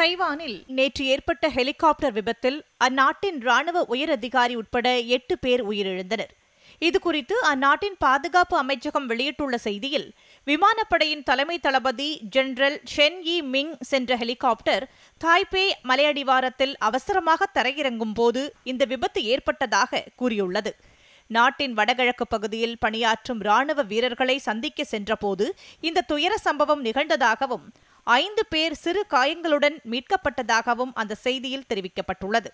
தைவானில் நேற்று ஏற்பட்ட ஹெலிகாப்டர் விபத்தில் அந்நாட்டின் ராணுவ உயரதிகாரி உட்பட எட்டு பேர் உயிரிழந்தனர் இதுகுறித்து அந்நாட்டின் பாதுகாப்பு அமைச்சகம் வெளியிட்டுள்ள செய்தியில் விமானப்படையின் தலைமை தளபதி ஜெனரல் ஷென் யி மிங் சென்ற ஹெலிகாப்டர் தாய்பே மலையடிவாரத்தில் அவசரமாக தரையிறங்கும் போது இந்த விபத்து ஏற்பட்டதாக கூறியுள்ளது நாட்டின் வடகிழக்கு பகுதியில் பணியாற்றும் ராணுவ வீரர்களை சந்திக்க சென்றபோது இந்த துயர சம்பவம் நிகழ்ந்ததாகவும் ஐந்து பேர் சிறு காயங்களுடன் மீட்கப்பட்டதாகவும் அந்த செய்தியில் தெரிவிக்கப்பட்டுள்ளது